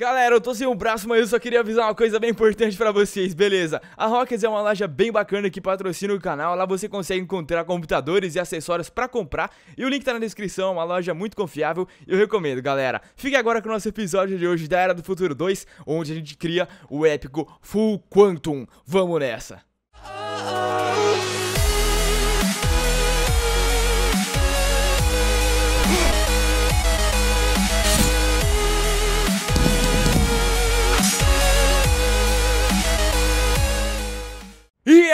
Galera, eu tô sem um braço, mas eu só queria avisar uma coisa bem importante pra vocês, beleza? A Rockets é uma loja bem bacana que patrocina o canal, lá você consegue encontrar computadores e acessórios pra comprar, e o link tá na descrição, é uma loja muito confiável, eu recomendo, galera. Fique agora com o nosso episódio de hoje da Era do Futuro 2, onde a gente cria o épico Full Quantum. Vamos nessa!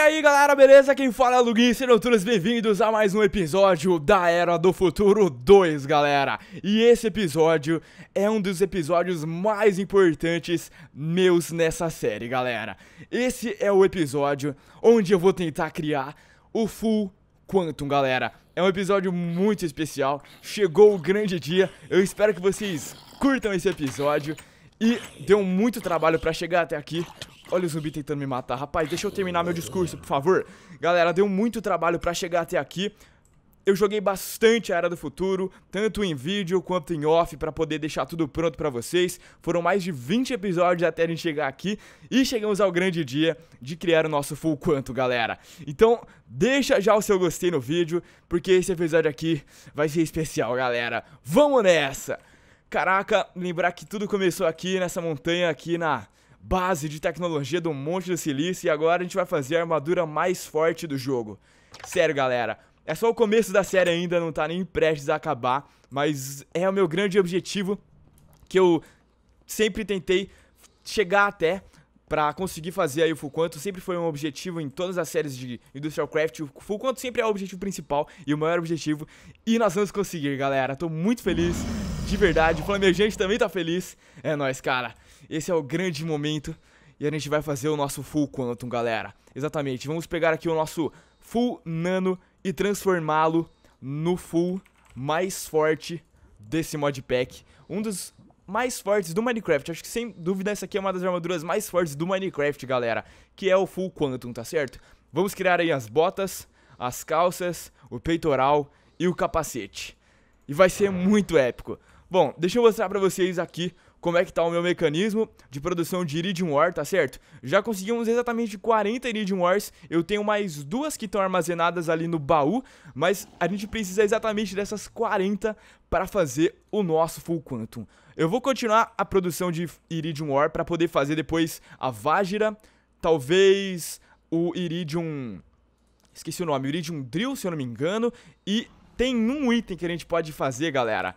aí galera, beleza? Quem fala é o Lugin, sejam todos bem-vindos a mais um episódio da Era do Futuro 2, galera. E esse episódio é um dos episódios mais importantes meus nessa série, galera. Esse é o episódio onde eu vou tentar criar o Full Quantum, galera. É um episódio muito especial, chegou o grande dia, eu espero que vocês curtam esse episódio. E deu muito trabalho para chegar até aqui, Olha o zumbi tentando me matar. Rapaz, deixa eu terminar meu discurso, por favor. Galera, deu muito trabalho pra chegar até aqui. Eu joguei bastante a Era do Futuro, tanto em vídeo quanto em off, para poder deixar tudo pronto para vocês. Foram mais de 20 episódios até a gente chegar aqui e chegamos ao grande dia de criar o nosso full quanto, galera. Então, deixa já o seu gostei no vídeo, porque esse episódio aqui vai ser especial, galera. Vamos nessa! Caraca, lembrar que tudo começou aqui nessa montanha aqui na base de tecnologia do Monte da Silício e agora a gente vai fazer a armadura mais forte do jogo. Sério, galera, é só o começo da série ainda, não tá nem prestes a acabar, mas é o meu grande objetivo que eu sempre tentei chegar até para conseguir fazer aí o full quanto sempre foi um objetivo em todas as séries de Industrial Craft. O full quanto sempre é o objetivo principal e o maior objetivo e nós vamos conseguir, galera. Tô muito feliz, de verdade. O Flamejante também tá feliz. É nós, cara. Esse é o grande momento e a gente vai fazer o nosso Full Quantum, galera. Exatamente, vamos pegar aqui o nosso Full Nano e transformá-lo no Full mais forte desse modpack. Um dos mais fortes do Minecraft. Acho que sem dúvida essa aqui é uma das armaduras mais fortes do Minecraft, galera. Que é o Full Quantum, tá certo? Vamos criar aí as botas, as calças, o peitoral e o capacete. E vai ser muito épico. Bom, deixa eu mostrar pra vocês aqui como é que tá o meu mecanismo de produção de Iridium Ore, tá certo? Já conseguimos exatamente 40 Iridium Ores, eu tenho mais duas que estão armazenadas ali no baú, mas a gente precisa exatamente dessas 40 para fazer o nosso Full Quantum. Eu vou continuar a produção de Iridium Ore para poder fazer depois a Vágira, talvez o Iridium... Esqueci o nome, Iridium Drill, se eu não me engano, e tem um item que a gente pode fazer, galera,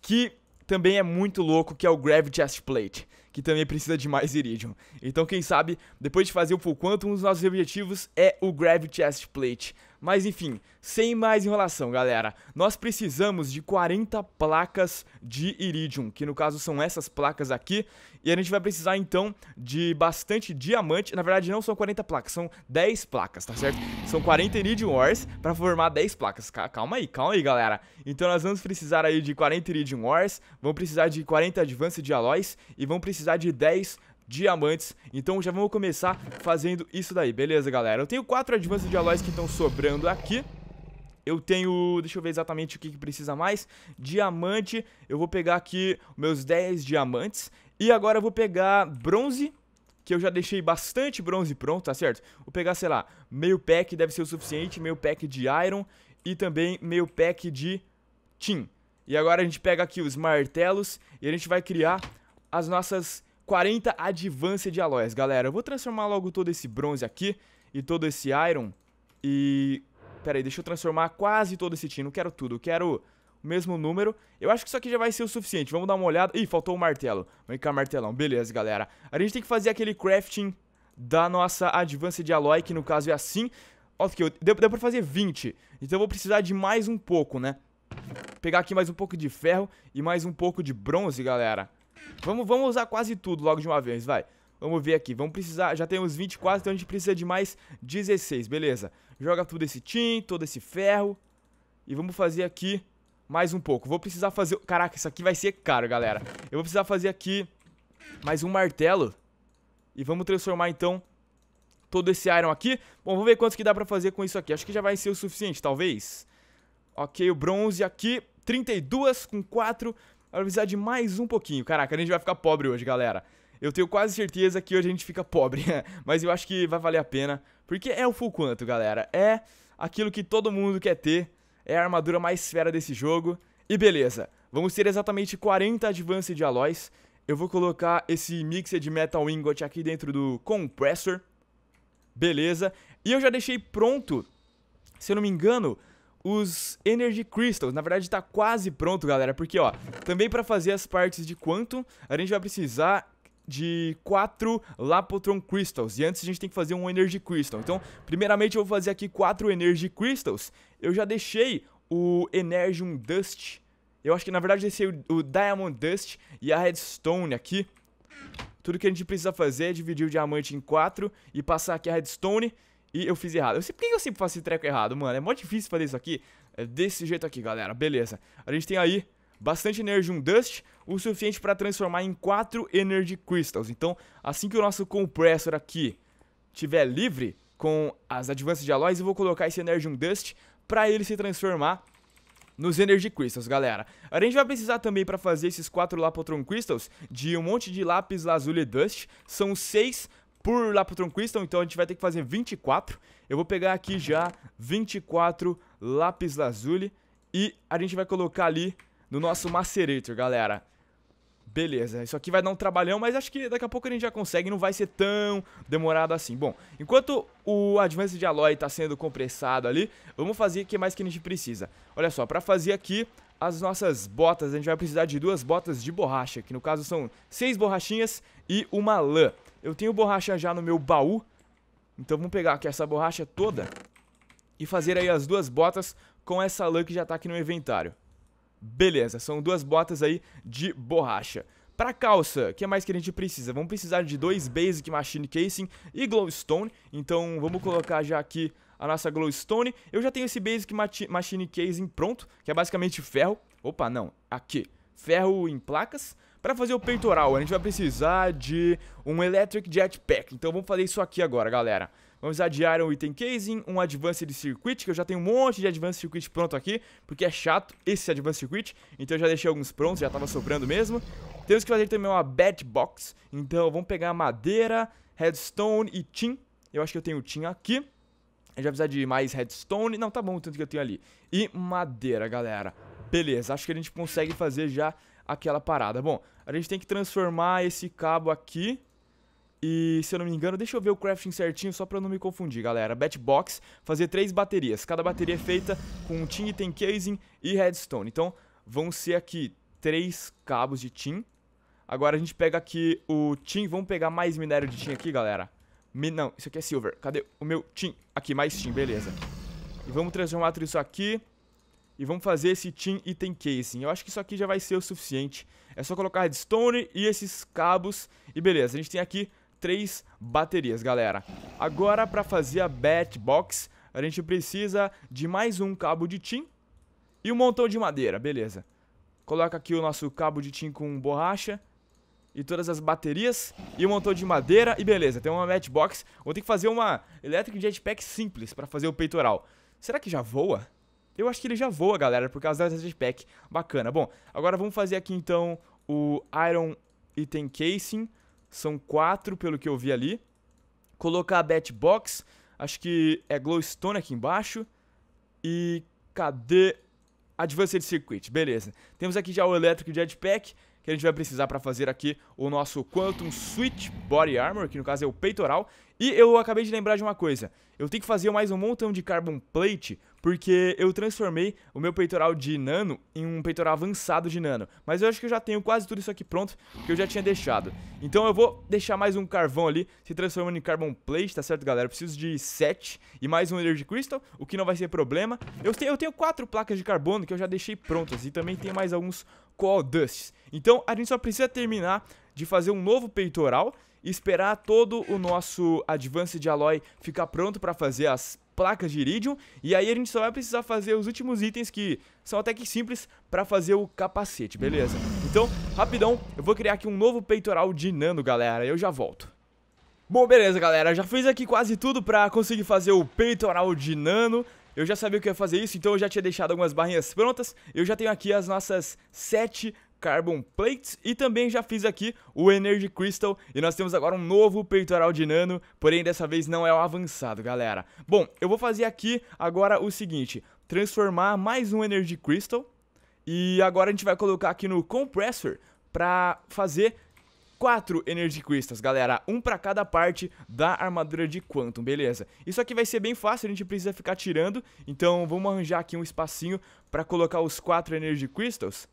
que também é muito louco, que é o Gravity Chest Plate, que também precisa de mais Iridium. Então, quem sabe, depois de fazer o Full Quantum, um dos nossos objetivos é o Gravity Chest Plate. Mas enfim, sem mais enrolação, galera. Nós precisamos de 40 placas de iridium, que no caso são essas placas aqui. E a gente vai precisar então de bastante diamante. Na verdade, não são 40 placas, são 10 placas, tá certo? São 40 iridium ores para formar 10 placas. Calma aí, calma aí, galera. Então nós vamos precisar aí de 40 iridium ores, vamos precisar de 40 advanced de alloys e vamos precisar de 10 diamantes. Então já vamos começar fazendo isso daí, beleza, galera? Eu tenho quatro advances de alóis que estão sobrando aqui. Eu tenho, deixa eu ver exatamente o que, que precisa mais. Diamante, eu vou pegar aqui meus 10 diamantes. E agora eu vou pegar bronze, que eu já deixei bastante bronze pronto, tá certo? Vou pegar, sei lá, meio pack deve ser o suficiente, meio pack de iron e também meio pack de tin. E agora a gente pega aqui os martelos e a gente vai criar as nossas 40 Advance de Alloys. Galera, eu vou transformar logo todo esse bronze aqui e todo esse iron e... Pera aí, deixa eu transformar quase todo esse Não Quero tudo, quero o mesmo número. Eu acho que isso aqui já vai ser o suficiente. Vamos dar uma olhada. Ih, faltou o um martelo. Vem cá, martelão. Beleza, galera. A gente tem que fazer aquele crafting da nossa Advance de Alloy, que no caso é assim. Ok, deu, deu pra fazer 20. Então eu vou precisar de mais um pouco, né? Pegar aqui mais um pouco de ferro e mais um pouco de bronze, galera. Vamos, vamos usar quase tudo logo de uma vez, vai. Vamos ver aqui, vamos precisar, já temos 24, então a gente precisa de mais 16, beleza. Joga tudo esse tin, todo esse ferro. E vamos fazer aqui mais um pouco. Vou precisar fazer... Caraca, isso aqui vai ser caro, galera. Eu vou precisar fazer aqui mais um martelo. E vamos transformar, então, todo esse iron aqui. Bom, vamos ver quanto que dá pra fazer com isso aqui. Acho que já vai ser o suficiente, talvez. Ok, o bronze aqui, 32 com 4. Vai precisar de mais um pouquinho. Caraca, a gente vai ficar pobre hoje, galera. Eu tenho quase certeza que hoje a gente fica pobre, mas eu acho que vai valer a pena, porque é o full quanto, galera. É aquilo que todo mundo quer ter, é a armadura mais fera desse jogo. E beleza, vamos ter exatamente 40 Advanced Alloys. Eu vou colocar esse de Metal Ingot aqui dentro do compressor. Beleza. E eu já deixei pronto, se eu não me engano, os Energy Crystals. Na verdade, tá quase pronto, galera, porque, ó, também pra fazer as partes de Quantum, a gente vai precisar de quatro Lapotron Crystals. E antes a gente tem que fazer um Energy Crystal. Então, primeiramente eu vou fazer aqui quatro Energy Crystals. Eu já deixei o Energium Dust. Eu acho que, na verdade, deixei o, o Diamond Dust e a Redstone aqui. Tudo que a gente precisa fazer é dividir o diamante em quatro e passar aqui a Redstone e eu fiz errado. Eu sei, por que eu sempre faço esse treco errado, mano? É mó difícil fazer isso aqui. É desse jeito aqui, galera. Beleza. A gente tem aí bastante energy um Dust, o suficiente para transformar em 4 Energy Crystals. Então, assim que o nosso compressor aqui tiver livre com as Advanced de Alloys, eu vou colocar esse Energy Dust para ele se transformar nos Energy Crystals, galera. A gente vai precisar também para fazer esses 4 Lapotron Crystals de um monte de lápis lazuli Dust, são 6 por lá pro Tronquiston, então a gente vai ter que fazer 24. Eu vou pegar aqui já 24 lápis lazuli e a gente vai colocar ali no nosso macerator, galera. Beleza, isso aqui vai dar um trabalhão, mas acho que daqui a pouco a gente já consegue, não vai ser tão demorado assim. Bom, enquanto o Advanced Alloy está sendo compressado ali, vamos fazer o que mais que a gente precisa. Olha só, para fazer aqui as nossas botas, a gente vai precisar de duas botas de borracha, que no caso são seis borrachinhas e uma lã. Eu tenho borracha já no meu baú. Então vamos pegar aqui essa borracha toda e fazer aí as duas botas com essa lã que já tá aqui no inventário. Beleza, são duas botas aí de borracha. Pra calça, o que mais que a gente precisa? Vamos precisar de dois Basic Machine Casing e Glowstone. Então vamos colocar já aqui a nossa Glowstone. Eu já tenho esse Basic Machine Casing pronto, que é basicamente ferro. Opa, não, aqui. Ferro em placas. Para fazer o peitoral, a gente vai precisar de um Electric Jetpack. Então vamos fazer isso aqui agora, galera. Vamos adiar um item casing, um Advanced Circuit, que eu já tenho um monte de Advanced Circuit pronto aqui, porque é chato esse Advanced Circuit, então eu já deixei alguns prontos, já tava sobrando mesmo. Temos que fazer também uma Bat Box, então vamos pegar madeira, redstone e tin. Eu acho que eu tenho tin aqui. gente vai precisar de mais redstone, não, tá bom o tanto que eu tenho ali. E madeira, galera. Beleza, acho que a gente consegue fazer já aquela parada. Bom, a gente tem que transformar esse cabo aqui. E, se eu não me engano, deixa eu ver o crafting certinho só pra não me confundir, galera. Batbox, fazer três baterias. Cada bateria é feita com tin, item casing e redstone. Então, vão ser aqui três cabos de tin. Agora a gente pega aqui o tin. Vamos pegar mais minério de tin aqui, galera. não, isso aqui é silver. Cadê o meu tin? Aqui, mais tin, beleza. E vamos transformar tudo isso aqui. E vamos fazer esse Team Item Casing. Eu acho que isso aqui já vai ser o suficiente. É só colocar redstone e esses cabos. E beleza, a gente tem aqui três baterias, galera. Agora, para fazer a Bat Box, a gente precisa de mais um cabo de Team. E um montão de madeira, beleza. Coloca aqui o nosso cabo de Team com borracha e todas as baterias e um montão de madeira e beleza, tem uma matchbox. Vou ter que fazer uma Electric Jetpack simples para fazer o peitoral. Será que já voa? Eu acho que ele já voa, galera, por causa dessa jetpack. Bacana. Bom, agora vamos fazer aqui, então, o Iron Item Casing. São quatro, pelo que eu vi ali. Colocar a Bat Box. Acho que é Glowstone aqui embaixo. E cadê Advanced Circuit? Beleza. Temos aqui já o Electric Jetpack que a gente vai precisar para fazer aqui o nosso Quantum Switch Body Armor, que no caso é o peitoral. E eu acabei de lembrar de uma coisa, eu tenho que fazer mais um montão de Carbon Plate porque eu transformei o meu peitoral de nano em um peitoral avançado de nano. Mas eu acho que eu já tenho quase tudo isso aqui pronto, que eu já tinha deixado. Então eu vou deixar mais um carvão ali, se transformando em carbon plate, tá certo, galera? Eu preciso de 7 e mais um energy crystal, o que não vai ser problema. Eu tenho, eu tenho quatro placas de carbono que eu já deixei prontas e também tem mais alguns coal dusts. Então a gente só precisa terminar de fazer um novo peitoral e esperar todo o nosso advance alloy ficar pronto para fazer as placas de iridium. E aí a gente só vai precisar fazer os últimos itens que são até que simples para fazer o capacete, beleza? Então, rapidão, eu vou criar aqui um novo peitoral de nano, galera. Eu já volto. Bom, beleza, galera. Já fiz aqui quase tudo para conseguir fazer o peitoral de nano. Eu já sabia que ia fazer isso, então eu já tinha deixado algumas barrinhas prontas. Eu já tenho aqui as nossas sete Carbon Plates e também já fiz aqui o Energy Crystal e nós temos agora um novo peitoral de nano, porém dessa vez não é o avançado, galera. Bom, eu vou fazer aqui agora o seguinte, transformar mais um Energy Crystal e agora a gente vai colocar aqui no Compressor para fazer quatro Energy Crystals, galera, um para cada parte da armadura de Quantum, beleza? Isso aqui vai ser bem fácil, a gente precisa ficar tirando, então vamos arranjar aqui um espacinho para colocar os quatro Energy Crystals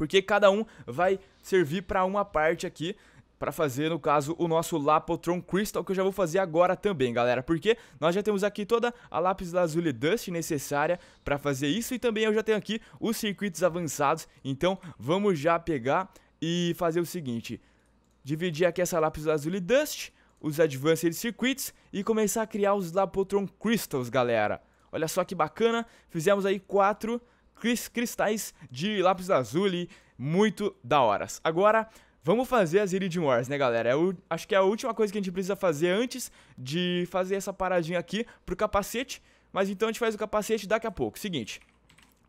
porque cada um vai servir para uma parte aqui para fazer, no caso, o nosso Lapotron Crystal, que eu já vou fazer agora também, galera, porque nós já temos aqui toda a lápis lazuli dust necessária para fazer isso e também eu já tenho aqui os circuitos avançados, então vamos já pegar e fazer o seguinte, dividir aqui essa lápis lazuli dust, os advanced circuits e começar a criar os Lapotron Crystals, galera. Olha só que bacana, fizemos aí quatro cristais de lápis lazuli, muito da horas. Agora, vamos fazer as Iridium Wars, né, galera? Eu é acho que é a última coisa que a gente precisa fazer antes de fazer essa paradinha aqui pro capacete, mas então a gente faz o capacete daqui a pouco. Seguinte,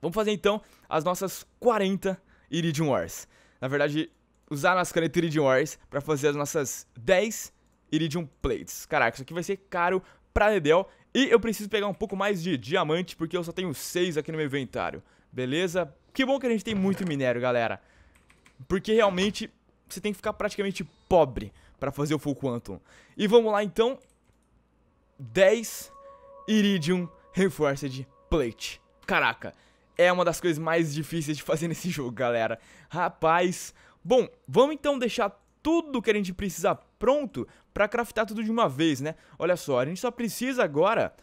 vamos fazer então as nossas 40 Iridium Wars. Na verdade, usar nossas canetas Iridium Wars pra fazer as nossas 10 Iridium Plates. Caraca, isso aqui vai ser caro pra Dedel. E eu preciso pegar um pouco mais de diamante, porque eu só tenho 6 aqui no meu inventário. Beleza? Que bom que a gente tem muito minério, galera. Porque realmente você tem que ficar praticamente pobre para fazer o Full Quantum. E vamos lá então. 10 Iridium Reinforced Plate. Caraca, é uma das coisas mais difíceis de fazer nesse jogo, galera. Rapaz. Bom, vamos então deixar tudo que a gente precisa pronto para craftar tudo de uma vez, né? Olha só, a gente só precisa agora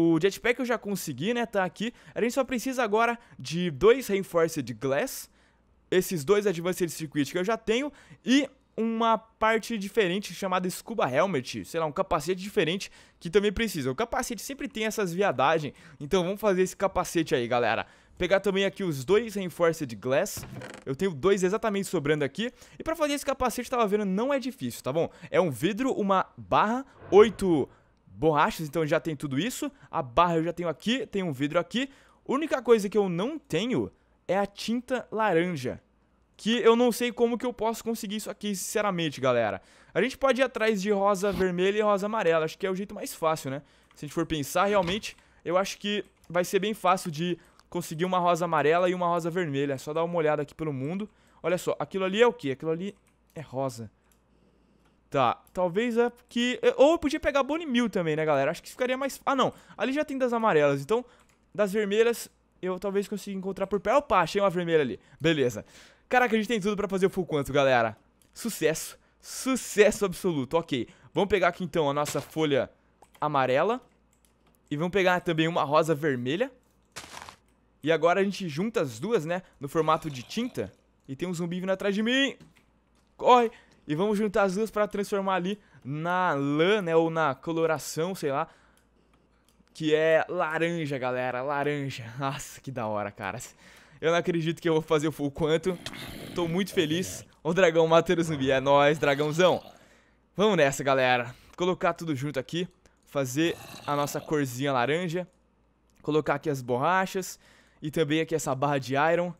o jetpack eu já consegui, né? Tá aqui. A gente só precisa agora de dois Reinforced Glass. Esses dois Advanced Circuit que eu já tenho. E uma parte diferente chamada Scuba Helmet, sei lá, um capacete diferente que também precisa. O capacete sempre tem essas viadagens, então vamos fazer esse capacete aí, galera. Pegar também aqui os dois Reinforced Glass, eu tenho dois exatamente sobrando aqui. E pra fazer esse capacete, tava vendo, não é difícil, tá bom? É um vidro, uma barra, oito borrachas, então já tem tudo isso. A barra eu já tenho aqui, tem um vidro aqui. A única coisa que eu não tenho é a tinta laranja. Que eu não sei como que eu posso conseguir isso aqui, sinceramente, galera. A gente pode ir atrás de rosa vermelha e rosa amarela. Acho que é o jeito mais fácil, né? Se a gente for pensar, realmente, eu acho que vai ser bem fácil de conseguir uma rosa amarela e uma rosa vermelha. É só dar uma olhada aqui pelo mundo. Olha só, aquilo ali é o quê? Aquilo ali é rosa. Tá, talvez é porque... Ou eu podia pegar Bonnie Mill também, né, galera? Acho que ficaria mais... Ah, não. Ali já tem das amarelas, então... Das vermelhas, eu talvez consiga encontrar por perto. Opa, achei uma vermelha ali. Beleza. Caraca, a gente tem tudo pra fazer o full quanto, galera. Sucesso. Sucesso absoluto. Ok. Vamos pegar aqui, então, a nossa folha amarela. E vamos pegar também uma rosa vermelha. E agora a gente junta as duas, né? No formato de tinta. E tem um zumbi vindo atrás de mim. Corre. E vamos juntar as duas para transformar ali na lã, né? Ou na coloração, sei lá. Que é laranja, galera. Laranja. Nossa, que da hora, cara. Eu não acredito que eu vou fazer o full quanto. Tô muito feliz. O dragão matando o zumbi. É nóis, dragãozão. Vamos nessa, galera. Colocar tudo junto aqui. Fazer a nossa corzinha laranja. Colocar aqui as borrachas. E também aqui essa barra de iron.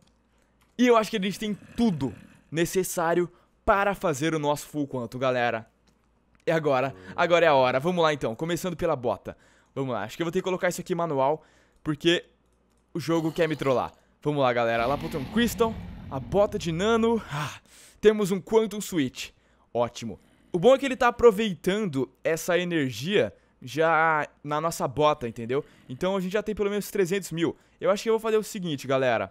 E eu acho que a gente tem tudo necessário para fazer o nosso full quanto, galera. É agora, agora é a hora. Vamos lá então, começando pela bota. Vamos lá, acho que eu vou ter que colocar isso aqui manual, porque o jogo quer me trollar. Vamos lá, galera. Lá botão Crystal, a bota de nano. Ah, temos um Quantum Switch. Ótimo. O bom é que ele tá aproveitando essa energia já na nossa bota, entendeu? Então a gente já tem pelo menos 300 mil. Eu acho que eu vou fazer o seguinte, galera.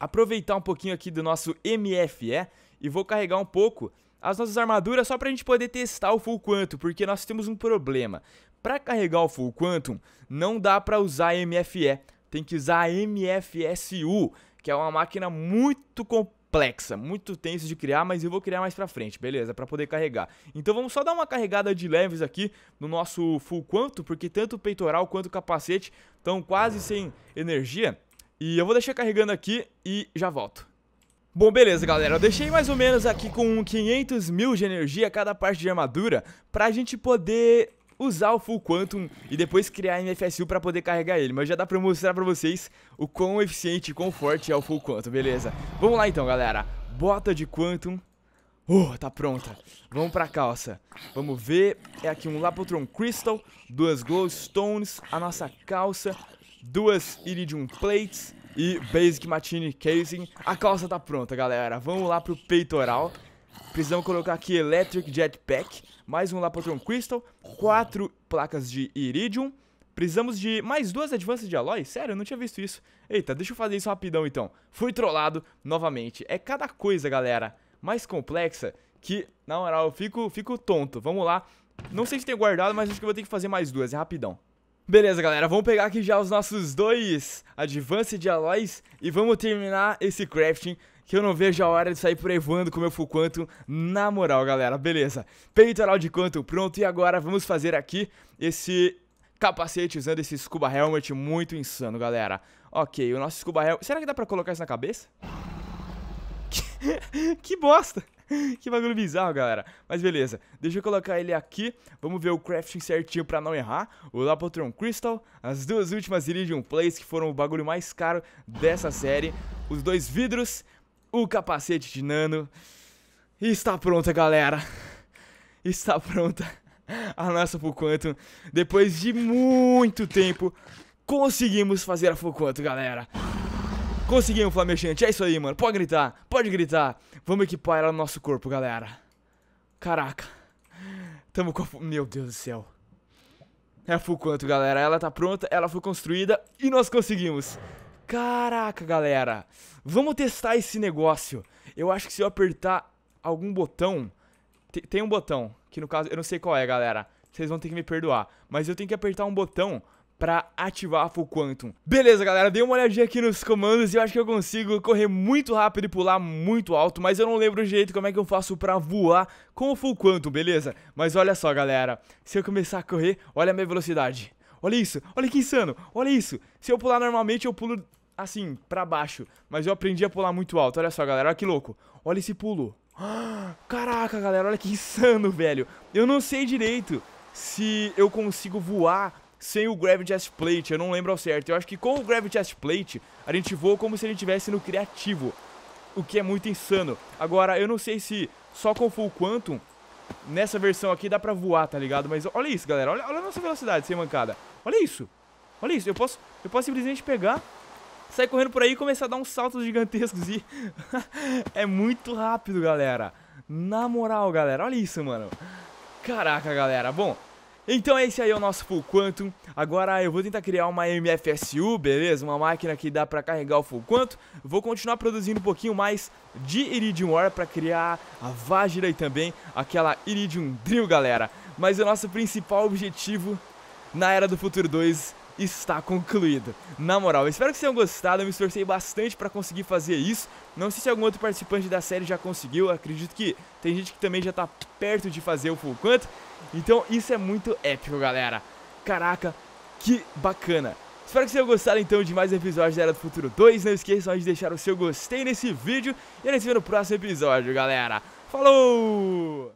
Aproveitar um pouquinho aqui do nosso MFE e vou carregar um pouco as nossas armaduras só para a gente poder testar o Full Quantum, porque nós temos um problema. Para carregar o Full Quantum, não dá para usar MFE, tem que usar MFSU, que é uma máquina muito complexa, muito tenso de criar, mas eu vou criar mais pra frente, beleza? Pra poder carregar. Então vamos só dar uma carregada de leves aqui no nosso full Quantum, porque tanto o peitoral quanto o capacete estão quase sem energia. E eu vou deixar carregando aqui e já volto. Bom, beleza, galera. Eu deixei mais ou menos aqui com 500 mil de energia cada parte de armadura pra gente poder usar o Full Quantum e depois criar a MFSU pra poder carregar ele. Mas já dá pra mostrar pra vocês o quão eficiente e quão forte é o Full Quantum, beleza? Vamos lá então, galera. Bota de Quantum. Oh, tá pronta. Vamos pra calça. Vamos ver. É aqui um Lapotron Crystal, duas Glowstones, a nossa calça, duas Iridium Plates, e Basic matinee Casing. A calça tá pronta, galera. Vamos lá pro peitoral. Precisamos colocar aqui Electric Jetpack, mais um Lapotron Crystal, quatro placas de Iridium. Precisamos de mais duas Advanced de Alloy? Sério, eu não tinha visto isso. Eita, deixa eu fazer isso rapidão então. Fui trollado novamente. É cada coisa, galera, mais complexa que, na moral, eu fico, fico tonto. Vamos lá. Não sei se tem guardado, mas acho que eu vou ter que fazer mais duas, é rapidão. Beleza, galera, vamos pegar aqui já os nossos dois Advanced Alloys e vamos terminar esse crafting que eu não vejo a hora de sair por aí voando com meu full quanto na moral, galera, beleza. Peitoral de quanto pronto e agora vamos fazer aqui esse capacete usando esse scuba helmet muito insano, galera. Ok, o nosso scuba helmet... Será que dá pra colocar isso na cabeça? que bosta! que bagulho bizarro, galera. Mas beleza, deixa eu colocar ele aqui. Vamos ver o crafting certinho pra não errar. O Lapotron Crystal, as duas últimas Iridium Plays que foram o bagulho mais caro dessa série. Os dois vidros, o capacete de nano. E está pronta, galera. Está pronta a nossa Full Quantum. Depois de muito tempo, conseguimos fazer a Full Quantum, galera. Conseguimos, flamejante. É isso aí, mano. Pode gritar, pode gritar. Vamos equipar ela no nosso corpo, galera. Caraca. Tamo com a... Meu Deus do céu. É a quanto, galera. Ela tá pronta, ela foi construída e nós conseguimos. Caraca, galera. Vamos testar esse negócio. Eu acho que se eu apertar algum botão... Tem um botão, que no caso... Eu não sei qual é, galera. Vocês vão ter que me perdoar. Mas eu tenho que apertar um botão para ativar a Full Quantum. Beleza, galera, dei uma olhadinha aqui nos comandos e eu acho que eu consigo correr muito rápido e pular muito alto, mas eu não lembro o jeito como é que eu faço para voar com o Full Quantum, beleza? Mas olha só, galera, se eu começar a correr, olha a minha velocidade. Olha isso, olha que insano, olha isso. Se eu pular normalmente, eu pulo assim, para baixo, mas eu aprendi a pular muito alto, olha só, galera, olha que louco. Olha esse pulo. Caraca, galera, olha que insano, velho. Eu não sei direito se eu consigo voar sem o Gravity Chest Plate, eu não lembro ao certo. Eu acho que com o Gravity Chest Plate, a gente voa como se ele estivesse no criativo, o que é muito insano. Agora, eu não sei se só com o Full Quantum, nessa versão aqui dá pra voar, tá ligado? Mas olha isso, galera, olha, olha a nossa velocidade sem mancada. Olha isso, olha isso, eu posso, eu posso simplesmente pegar sai correndo por aí e começar a dar uns saltos gigantescos e é muito rápido, galera. Na moral, galera, olha isso, mano. Caraca, galera. Bom, então é esse aí é o nosso Full Quantum, agora eu vou tentar criar uma MFSU, beleza? Uma máquina que dá pra carregar o Full Quantum, vou continuar produzindo um pouquinho mais de Iridium Ore pra criar a Vajra e também aquela Iridium Drill, galera. Mas o nosso principal objetivo na Era do Futuro 2 está concluído. Na moral, espero que vocês tenham gostado, eu me esforcei bastante para conseguir fazer isso. Não sei se algum outro participante da série já conseguiu, acredito que tem gente que também já está perto de fazer o full então isso é muito épico, galera. Caraca, que bacana. Espero que vocês tenham gostado então de mais um episódio da Era do Futuro 2. Não esqueçam de deixar o seu gostei nesse vídeo. E a gente se vê no próximo episódio, galera. Falou!